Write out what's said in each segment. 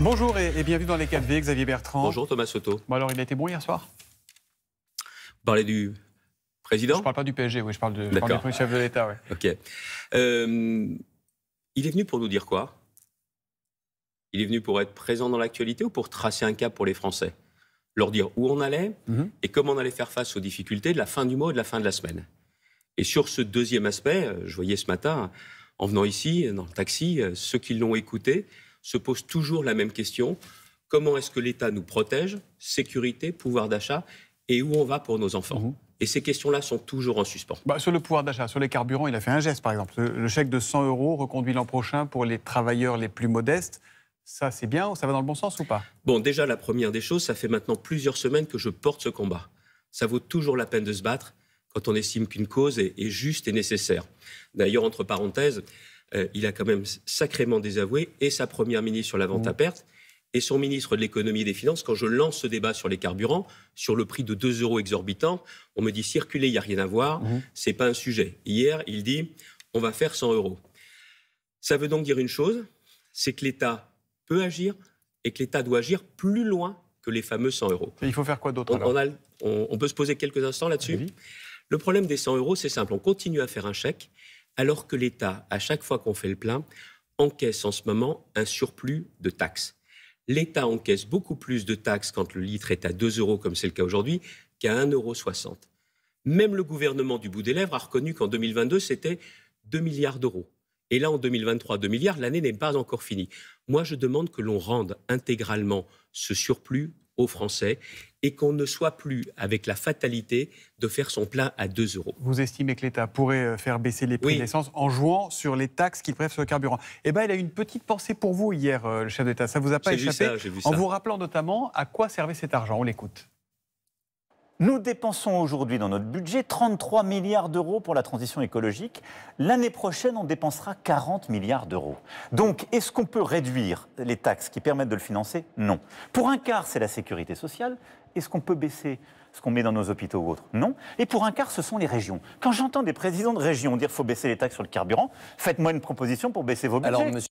Bonjour et, bienvenue dans les 4V, Xavier Bertrand. Bonjour Thomas Soto. Bon alors, il a été bon hier soir Vous parlez du président Je ne parle pas du PSG, je parle, de, du chef de l'État. Ok. Euh, il est venu pour nous dire quoi Il est venu pour être présent dans l'actualité ou pour tracer un cap pour les Français leur dire où on allait mhm. et comment on allait faire face aux difficultés de la fin du mois et de la fin de la semaine. Et sur ce deuxième aspect, euh, je voyais ce matin en venant ici, dans le taxi, euh, ceux qui l'ont écouté se posent toujours la même question. Comment est-ce que l'État nous protège Sécurité, pouvoir d'achat et où on va pour nos enfants mhm. Et ces questions-là sont toujours en suspens. Bah, sur le pouvoir d'achat, sur les carburants, il a fait un geste, par exemple. Le chèque de 100 euros reconduit l'an prochain pour les travailleurs les plus modestes. Ça, c'est bien, ça va dans le bon sens ou pas Bon, déjà, la première des choses, ça fait maintenant plusieurs semaines que je porte ce combat. Ça vaut toujours la peine de se battre quand on estime qu'une cause est, juste et nécessaire. D'ailleurs, entre parenthèses, euh, il a quand même sacrément désavoué et sa première ministre sur la vente à mmh. perte et son ministre de l'économie et des finances. Quand je lance ce débat sur les carburants, sur le prix de 2 euros exorbitant, on me dit circuler, il n'y a rien à voir, mmh. c'est pas un sujet. Hier, il dit on va faire 100 euros. Ça veut donc dire une chose, c'est que l'État peut agir et que l'État doit agir plus loin que les fameux 100 euros. il faut faire quoi d'autre on, peut se poser quelques instants là-dessus. Le problème des 100 euros, c'est simple. On continue à faire un chèque, alors que l'État, à chaque fois qu'on fait le plein, encaisse en ce moment un surplus de taxes. L'État encaisse beaucoup plus de taxes quand le litre est à 2 euros, comme c'est le cas aujourd'hui, qu'à 1,60 euros. Même le gouvernement du bout des lèvres a reconnu qu'en 2022, c'était 2 milliards d'euros. Et là, en 2023, 2 milliards, l'année n'est pas encore finie. Moi, je demande que l'on rende intégralement ce surplus aux Français et qu'on ne soit plus avec la fatalité de faire son plein à 2 euros. Vous estimez que l'État pourrait euh, faire baisser les prix de l'essence en jouant sur les taxes qu'il prête sur le carburant. Eh bien, il a une petite pensée pour vous hier, euh, le chef d'État. Ça ne vous a pas échappé En vous rappelant notamment à quoi servait cet argent. On l'écoute. Nous dépensons aujourd'hui dans notre budget 33 milliards d'euros pour la transition écologique. L'année prochaine, on dépensera 40 milliards d'euros. Donc, est-ce qu'on peut réduire les taxes qui permettent de le financer Non. Pour un quart, c'est la sécurité sociale. Est-ce qu'on peut baisser ce qu'on met dans nos hôpitaux ou autres Non. Et pour un quart, ce sont les régions. Quand j'entends des présidents de régions dire qu'il faut baisser les taxes sur le carburant, faites-moi une proposition pour baisser vos budgets. Alors, monsieur...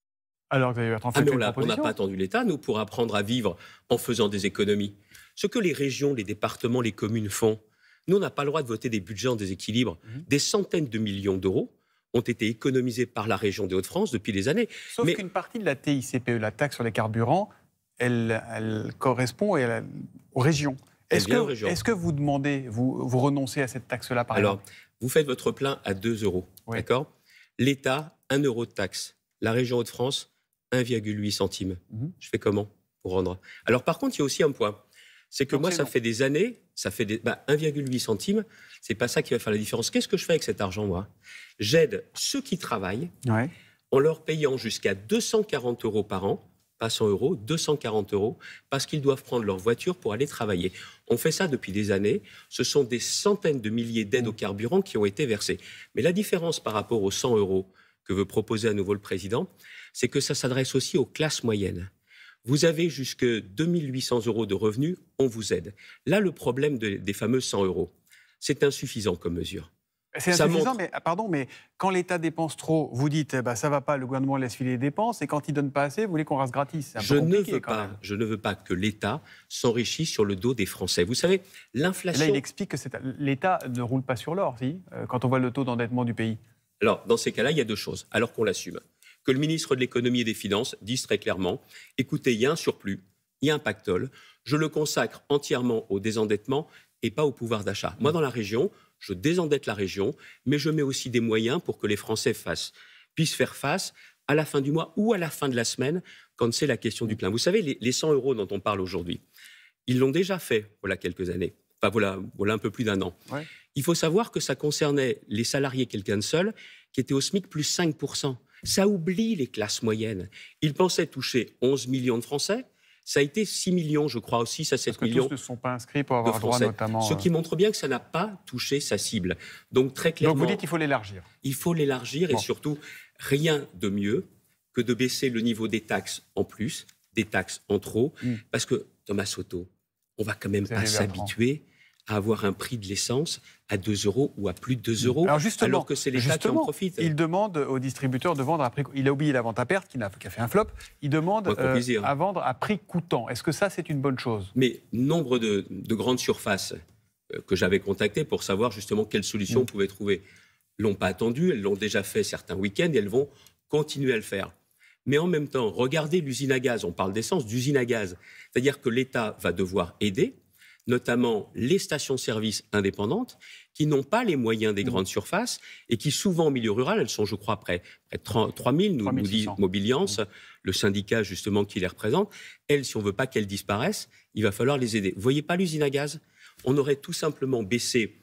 Alors, ah, on n'a pas attendu l'État, nous, pour apprendre à vivre en faisant des économies. Ce que les régions, les départements, les communes font, nous, on n'a pas le droit de voter des budgets en déséquilibre. Mhm. Des centaines de millions d'euros ont été économisés par la région des Hauts-de-France depuis des années. Sauf qu'une partie de la TICPE, la taxe sur les carburants, elle, elle correspond aux régions. Est-ce que, est que, vous demandez, vous, renoncez à cette taxe-là par Alors, vous faites votre plein à 2 euros, d'accord L'État, 1 euro de taxe. La région Hauts-de-France, 1,8 centime. Mhm. Je fais comment pour rendre Alors par contre, il y a aussi un point. C'est que moi, ça fait des années, ça fait des, bah, 1,8 centimes c'est pas ça qui va faire la différence. Qu'est-ce que je fais avec cet argent, moi J'aide ceux qui travaillent en leur payant jusqu'à 240 euros par an, pas 100 euros, 240 euros, parce qu'ils doivent prendre leur voiture pour aller travailler. On fait ça depuis des années. Ce sont des centaines de milliers d'aides mmh. au carburant qui ont été versées. Mais la différence par rapport aux 100 euros que veut proposer à nouveau le président, c'est que ça s'adresse aussi aux classes moyennes. Vous avez jusque 2800 euros de revenus, on vous aide. Là, le problème des fameux 100 euros, c'est insuffisant comme mesure. C'est insuffisant, mais, ah, pardon, mais quand l'État dépense trop, vous dites ça eh ben, ça va pas, le gouvernement laisse filer les dépenses, et quand il ne donne pas assez, vous voulez qu'on rase gratis. je, ne veux pas, je ne veux pas que l'État s'enrichisse sur le dos des Français. Vous savez, l'inflation. Là, il explique que l'État ne roule pas sur l'or, si, euh, quand on voit le taux d'endettement du pays. Alors, dans ces cas-là, il y a deux choses, alors qu'on l'assume que le ministre de l'économie et des finances dise très clairement, écoutez, il y a un surplus, il y a un pactole, je le consacre entièrement au désendettement et pas au pouvoir d'achat. Moi, dans la région, je désendette la région, mais je mets aussi des moyens pour que les Français fassent, puissent faire face à la fin du mois ou à la fin de la semaine, quand c'est la question du plein. Vous savez, les, 100 euros dont on parle aujourd'hui, ils l'ont déjà fait, voilà quelques années. Enfin, voilà, un peu plus d'un an. Il faut savoir que ça concernait les salariés quelqu'un de seul, qui étaient au SMIC plus 5%. Ça oublie les classes moyennes. Il pensait toucher 11 millions de Français. Ça a été 6 millions, je crois, aussi, à 7 Parce millions. ne sont pas inscrits pour avoir droit, notamment. Ce qui euh, montre bien que ça n'a pas touché sa cible. Donc, très clairement. Donc, vous dites qu'il faut l'élargir. Il faut l'élargir et surtout, rien de mieux que de baisser le niveau des taxes en plus, des taxes en trop. Hmm. Parce que, Thomas Soto, on va quand même pas s'habituer à avoir un prix de l'essence à 2 euros ou à plus de 2 mm. euros, alors, alors que c'est l'État qui en profite. Il demande aux distributeurs de vendre à prix... Il a oublié la vente à perte, qui a, fait un flop. Il demande euh, hein. à vendre à prix coûtant. Est-ce que ça, c'est une bonne chose Mais nombre de, grandes surfaces euh, que j'avais contactées pour savoir justement quelles solutions mm. on pouvait trouver l'ont pas attendu, elles l'ont déjà fait certains week-ends et elles vont continuer à le faire. Mais en même temps, regardez l'usine à gaz, on parle d'essence, d'usine à gaz. C'est-à-dire que l'État va devoir aider notamment les stations-service indépendantes, qui n'ont pas les moyens des mmh. grandes surfaces et qui, souvent en milieu rural, elles sont, je crois, près, de 3 000, nous, dit Mobiliance, mmh. le syndicat justement qui les représente. Elles, si on ne veut pas qu'elles disparaissent, il va falloir les aider. Vous voyez pas l'usine à gaz On aurait tout simplement baissé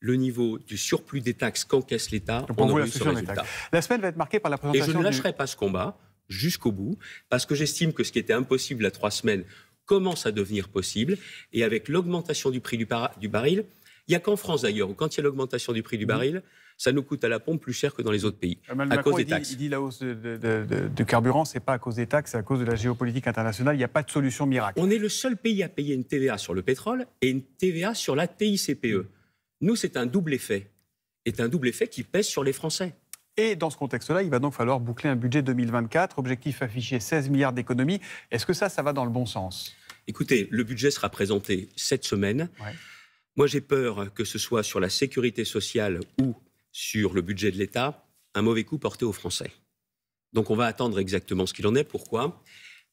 le niveau du surplus des taxes qu'encaisse l'État. Pour ce résultat. la semaine va être marquée par la présentation. Et je ne lâcherai pas ce combat jusqu'au bout, parce que j'estime que ce qui était impossible à trois semaines commence à devenir possible. Et avec l'augmentation du prix du, du baril, il n'y a qu'en France d'ailleurs, où quand il y a l'augmentation du prix du mmh. baril, ça nous coûte à la pompe plus cher que dans les autres pays, euh, à cause des taxes. Il dit la hausse de, de carburant, ce n'est pas à cause des taxes, c'est à cause de la géopolitique internationale. Il n'y a pas de solution miracle. On est le seul pays à payer une TVA sur le pétrole et une TVA sur la TICPE. Mmh. Nous, c'est un double effet. Et un double effet qui pèse sur les Français. Et dans ce contexte-là, il va donc falloir boucler un budget 2024, objectif affiché 16 milliards d'économies. Est-ce que ça, ça va dans le bon sens Écoutez, le budget sera présenté cette semaine. Moi, j'ai peur que ce soit sur la sécurité sociale ou sur le budget de l'État, un mauvais coup porté aux Français. Donc on va attendre exactement ce qu'il en est. Pourquoi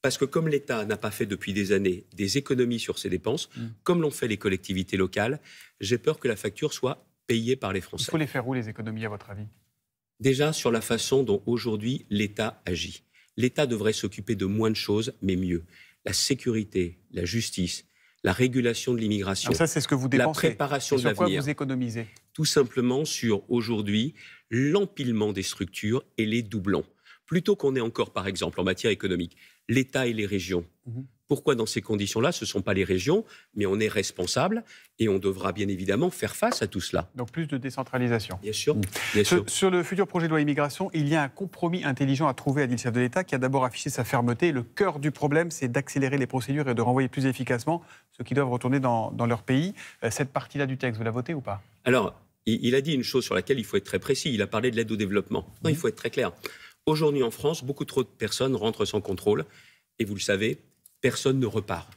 Parce que comme l'État n'a pas fait depuis des années des économies sur ses dépenses, mm. comme l'ont fait les collectivités locales, j'ai peur que la facture soit payée par les Français. Il faut les faire où les économies à votre avis Déjà sur la façon dont aujourd'hui l'État agit. L'État devrait s'occuper de moins de choses, mais mieux. La sécurité, la justice, la régulation de l'immigration. Ça, c'est ce que vous dépensez. La préparation de l'avenir. Sur quoi vous économisez Tout simplement sur aujourd'hui l'empilement des structures et les doublons. Plutôt qu'on ait encore, par exemple, en matière économique, l'État et les régions. Mhm. Pourquoi dans ces conditions-là, ce ne sont pas les régions, mais on est responsable et on devra bien évidemment faire face à tout cela. Donc plus de décentralisation. Bien sûr. Mmh. sur, le futur projet de loi immigration, il y a un compromis intelligent à trouver, à l'initiative de l'État, qui a d'abord affiché sa fermeté. Le cœur du problème, c'est d'accélérer les procédures et de renvoyer plus efficacement ceux qui doivent retourner dans, leur pays. Euh, cette partie-là du texte, vous la votez ou pas Alors, il, a dit une chose sur laquelle il faut être très précis. Il a parlé de l'aide au développement. il mmh. faut être très clair. Aujourd'hui en France, beaucoup trop de personnes rentrent sans contrôle. Et vous le savez, personne ne repart.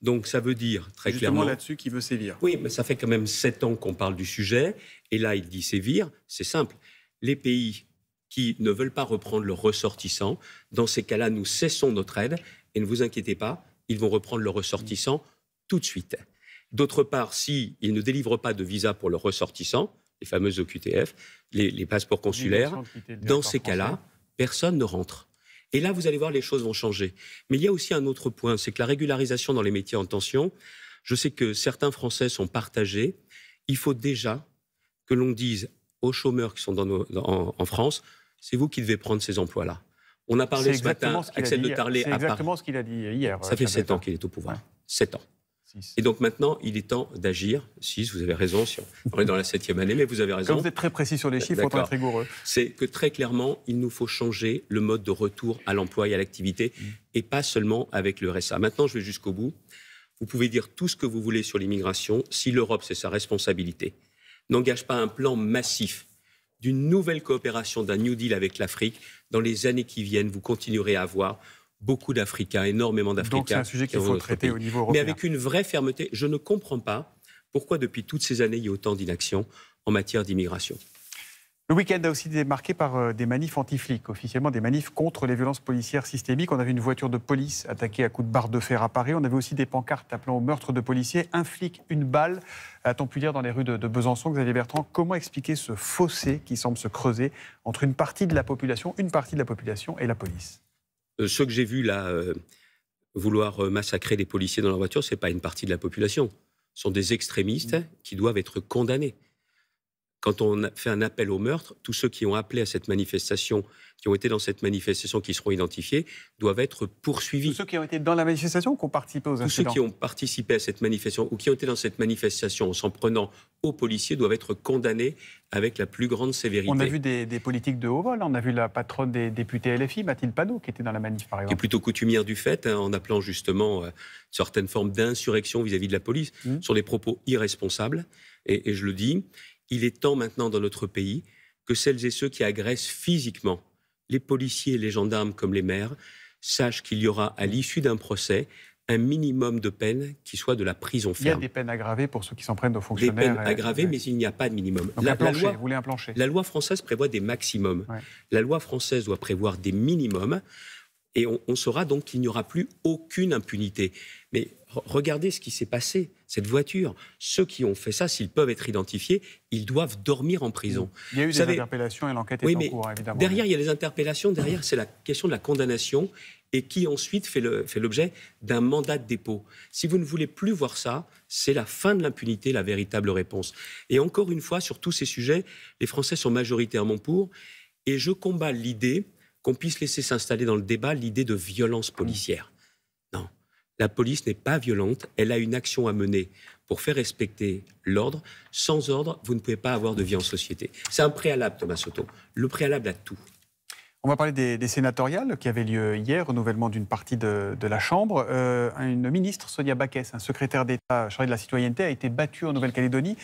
Donc ça veut dire très Justement clairement. là-dessus qui veut sévir. Oui, mais ça fait quand même sept ans qu'on parle du sujet, et là il dit sévir, c'est simple. Les pays qui ne veulent pas reprendre leurs ressortissants, dans ces cas-là, nous cessons notre aide, et ne vous inquiétez pas, ils vont reprendre leurs ressortissants tout de suite. D'autre part, s'ils ne délivrent pas de visa pour leurs ressortissants, les fameuses OQTF, les passeports consulaires, dans ces cas-là, personne ne rentre. Et là, vous allez voir, les choses vont changer. Mais il y a aussi un autre point, c'est que la régularisation dans les métiers en tension, je sais que certains Français sont partagés. Il faut déjà que l'on dise aux chômeurs qui sont en, France, c'est vous qui devez prendre ces emplois-là. On a parlé ce matin, ce de C'est exactement ce qu'il a dit hier. Ça fait sept ans qu'il est au pouvoir. Sept ans. Et donc maintenant, il est temps d'agir. 6, vous avez raison, si on est dans la septième année, mais vous avez raison. Quand vous êtes très précis sur les chiffres, on est rigoureux. C'est que très clairement, il nous faut changer le mode de retour à l'emploi et à l'activité, mm. et pas seulement avec le RSA. Maintenant, je vais jusqu'au bout. Vous pouvez dire tout ce que vous voulez sur l'immigration. Si l'Europe, c'est sa responsabilité, n'engage pas un plan massif d'une nouvelle coopération, d'un New Deal avec l'Afrique, dans les années qui viennent, vous continuerez à avoir beaucoup d'Africains, énormément d'Africains. Donc c'est un sujet qu'il faut traiter au niveau européen. Mais avec une vraie fermeté, je ne comprends pas pourquoi depuis toutes ces années il y a autant d'inaction en matière d'immigration. Le week-end a aussi été marqué par euh, des manifs anti-flics, officiellement des manifs contre les violences policières systémiques. On avait une voiture de police attaquée à coups de barre de fer à Paris. On avait aussi des pancartes appelant au meurtre de policiers. Un flic, une balle, a-t-on pu dire dans les rues de Besançon. Xavier Bertrand, comment expliquer ce fossé qui semble se creuser entre une partie de la population, une partie de la population et la police euh, ceux que j'ai vus là euh, vouloir euh, massacrer des policiers dans leur voiture, ce n'est pas une partie de la population. Ce sont des extrémistes mmh. qui doivent être condamnés quand on fait un appel au meurtre, tous ceux qui ont appelé à cette manifestation, qui ont été dans cette manifestation, qui seront identifiés, doivent être poursuivis. Tous ceux qui ont été dans la manifestation ou qui ont participé aux incidents Tous ceux qui ont participé à cette manifestation ou qui ont été dans cette manifestation en s'en prenant aux policiers doivent être condamnés avec la plus grande sévérité. On a vu des, politiques de haut vol. Hein. On a vu la patronne des députés LFI, Mathilde Panot, qui était dans la manifestation. par est plutôt coutumière du fait, hein, en appelant justement euh, certaines formes d'insurrection vis-à-vis de la police, mmh. sur des propos irresponsables. Et, et je le dis, il est temps maintenant dans notre pays que celles et ceux qui agressent physiquement les policiers, les gendarmes comme les maires sachent qu'il y aura à l'issue d'un procès un minimum de peine qui soit de la prison ferme. Il y a des peines aggravées pour ceux qui s'en prennent aux fonctionnaires. Des peines aggravées, mais il n'y a pas de minimum. la, loi, vous un plancher La loi française prévoit des maximums. La loi française doit prévoir des minimums. Et on saura donc qu'il n'y aura plus aucune impunité. Mais regardez ce qui s'est passé cette voiture. Ceux qui ont fait ça, s'ils peuvent être identifiés, ils doivent dormir en prison. Il y a eu des interpellations et l'enquête est en cours, hein, évidemment. Derrière, il y a les interpellations, derrière, c'est la question de la condamnation et qui ensuite fait l'objet d'un mandat de dépôt. Si vous ne voulez plus voir ça, c'est la fin de l'impunité, la véritable réponse. Et encore une fois, sur tous ces sujets, les Français sont majoritairement pour, et je combats l'idée qu'on puisse laisser s'installer dans le débat l'idée de violence mmh. policière la police n'est pas violente, elle a une action à mener pour faire respecter l'ordre. Sans ordre, vous ne pouvez pas avoir de vie en société. C'est un préalable, Thomas Soto. Le préalable à tout. On va parler des, sénatoriales qui avaient lieu hier, renouvellement d'une partie de, la Chambre. Euh, une ministre, Sonia Baquès, un secrétaire d'État chargé de la citoyenneté, a été battue en Nouvelle-Calédonie.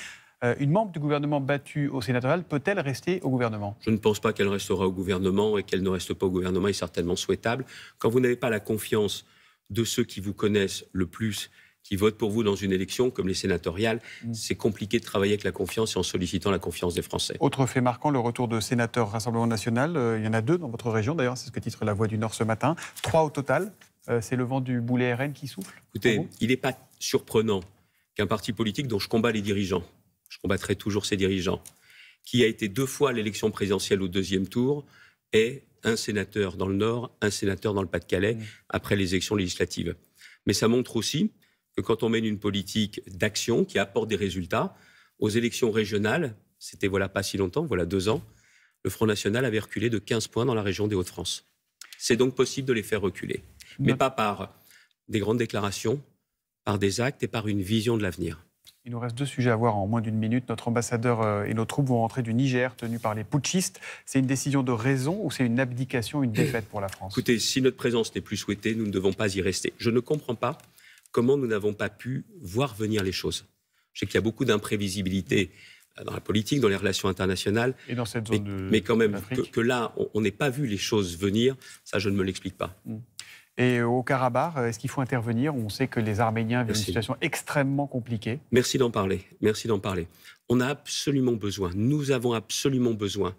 Euh, une membre du gouvernement battue au sénatorial peut-elle rester au gouvernement Je ne pense pas qu'elle restera au gouvernement et qu'elle ne reste pas au gouvernement est certainement souhaitable. Quand vous n'avez pas la confiance de ceux qui vous connaissent le plus, qui votent pour vous dans une élection, comme les sénatoriales, mm. c'est compliqué de travailler avec la confiance et en sollicitant la confiance des Français. Autre fait marquant, le retour de sénateurs Rassemblement national. Euh, il y en a deux dans votre région, d'ailleurs, c'est ce que titre La Voix du Nord ce matin. Trois au total. Euh, c'est le vent du boulet RN qui souffle Écoutez, il n'est pas surprenant qu'un parti politique dont je combats les dirigeants, je combattrai toujours ses dirigeants, qui a été deux fois à l'élection présidentielle au deuxième tour, ait un sénateur dans le Nord, un sénateur dans le Pas-de-Calais, mmh. après les élections législatives. Mais ça montre aussi que quand on mène une politique d'action qui apporte des résultats, aux élections régionales, c'était voilà pas si longtemps, voilà deux ans, le Front National avait reculé de 15 points dans la région des Hauts-de-France. C'est donc possible de les faire reculer, mais mmh. pas par des grandes déclarations, par des actes et par une vision de l'avenir. Il nous reste deux sujets à voir en moins d'une minute. Notre ambassadeur euh, et nos troupes vont rentrer du Niger, tenu par les putschistes. C'est une décision de raison ou c'est une abdication, une défaite pour la France Écoutez, si notre présence n'est plus souhaitée, nous ne devons pas y rester. Je ne comprends pas comment nous n'avons pas pu voir venir les choses. Je sais qu'il y a beaucoup d'imprévisibilité euh, dans la politique, dans les relations internationales. Et dans cette zone mais, quand même, que, là, on n'ait pas vu les choses venir, ça, je ne me l'explique pas. Mm. Et euh, au Karabakh, euh, est-ce qu'il faut intervenir On sait que les Arméniens vivent une situation extrêmement compliquée. Merci d'en parler. Merci d'en parler. On a absolument besoin, nous avons absolument besoin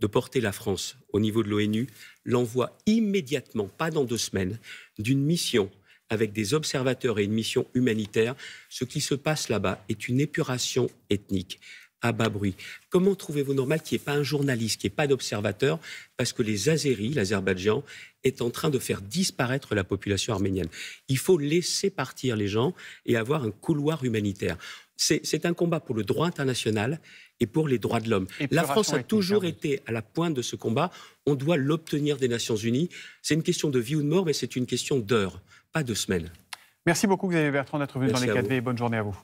de porter la France au niveau de l'ONU, l'envoi immédiatement, pas dans deux semaines, d'une mission avec des observateurs et une mission humanitaire. Ce qui se passe là-bas est une épuration ethnique à bas bruit. Comment trouvez-vous normal qu'il n'y ait pas un journaliste, qu'il n'y ait pas d'observateur, parce que les Azéris, l'Azerbaïdjan, est en train de faire disparaître la population arménienne. Il faut laisser partir les gens et avoir un couloir humanitaire. C'est un combat pour le droit international et pour les droits de l'homme. La France a toujours été à la pointe de ce combat. On doit l'obtenir des Nations Unies. C'est une question de vie ou de mort, mais c'est une question d'heures, pas de semaines. Merci beaucoup, Xavier Bertrand, d'être venu dans les 4V bonne journée à vous.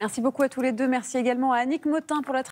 Merci beaucoup à tous les deux. Merci également à Annick Motin pour la